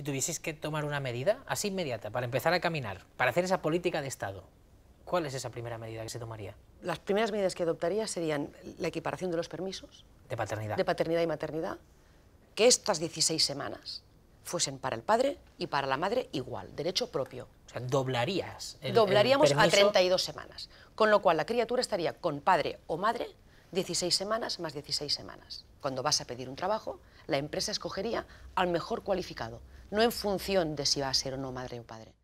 si tuvieses que tomar una medida así inmediata para empezar a caminar, para hacer esa política de Estado, ¿cuál es esa primera medida que se tomaría? Las primeras medidas que adoptaría serían la equiparación de los permisos. De paternidad. De paternidad y maternidad. Que estas 16 semanas fuesen para el padre y para la madre igual, derecho propio. O sea, doblarías. El, Doblaríamos a 32 semanas. Con lo cual la criatura estaría con padre o madre 16 semanas más 16 semanas. Cuando vas a pedir un trabajo, la empresa escogería al mejor cualificado no en función de si va a ser o no madre o padre.